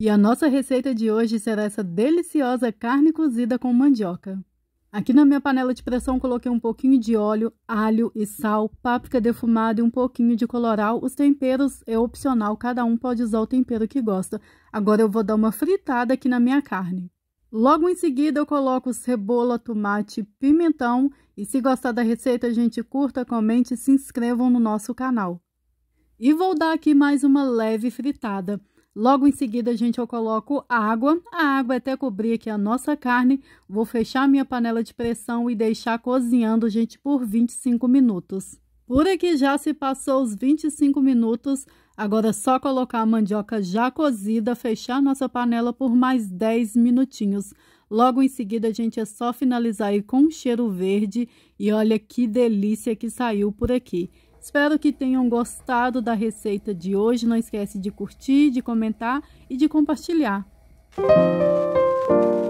E a nossa receita de hoje será essa deliciosa carne cozida com mandioca. Aqui na minha panela de pressão coloquei um pouquinho de óleo, alho e sal, páprica defumada e um pouquinho de colorau. Os temperos é opcional, cada um pode usar o tempero que gosta. Agora eu vou dar uma fritada aqui na minha carne. Logo em seguida eu coloco cebola, tomate, pimentão e se gostar da receita, gente, curta, comente e se inscrevam no nosso canal. E vou dar aqui mais uma leve fritada. Logo em seguida, gente, eu coloco água. A água é até cobrir aqui a nossa carne. Vou fechar minha panela de pressão e deixar cozinhando, gente, por 25 minutos. Por aqui já se passou os 25 minutos. Agora é só colocar a mandioca já cozida, fechar nossa panela por mais 10 minutinhos. Logo em seguida, a gente é só finalizar aí com um cheiro verde e olha que delícia que saiu por aqui. Espero que tenham gostado da receita de hoje. Não esquece de curtir, de comentar e de compartilhar. Música